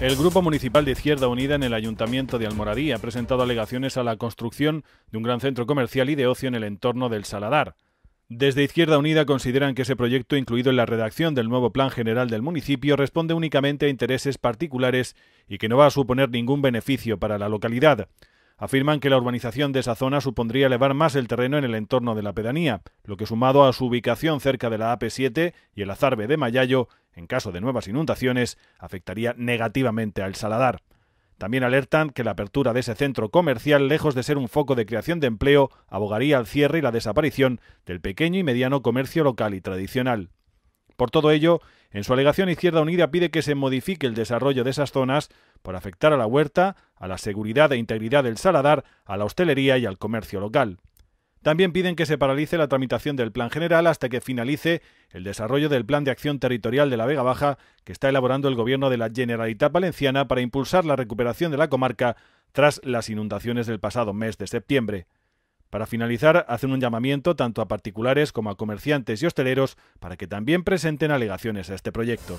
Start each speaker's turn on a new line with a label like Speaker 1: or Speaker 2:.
Speaker 1: El Grupo Municipal de Izquierda Unida en el Ayuntamiento de Almoradí ha presentado alegaciones a la construcción de un gran centro comercial y de ocio en el entorno del Saladar. Desde Izquierda Unida consideran que ese proyecto, incluido en la redacción del nuevo Plan General del municipio, responde únicamente a intereses particulares y que no va a suponer ningún beneficio para la localidad. Afirman que la urbanización de esa zona supondría elevar más el terreno en el entorno de la pedanía, lo que sumado a su ubicación cerca de la AP7 y el azarbe de Mayayo en caso de nuevas inundaciones, afectaría negativamente al Saladar. También alertan que la apertura de ese centro comercial, lejos de ser un foco de creación de empleo, abogaría al cierre y la desaparición del pequeño y mediano comercio local y tradicional. Por todo ello, en su alegación Izquierda Unida pide que se modifique el desarrollo de esas zonas por afectar a la huerta, a la seguridad e integridad del saladar, a la hostelería y al comercio local. También piden que se paralice la tramitación del Plan General hasta que finalice el desarrollo del Plan de Acción Territorial de la Vega Baja que está elaborando el Gobierno de la Generalitat Valenciana para impulsar la recuperación de la comarca tras las inundaciones del pasado mes de septiembre. Para finalizar, hacen un llamamiento tanto a particulares como a comerciantes y hosteleros para que también presenten alegaciones a este proyecto.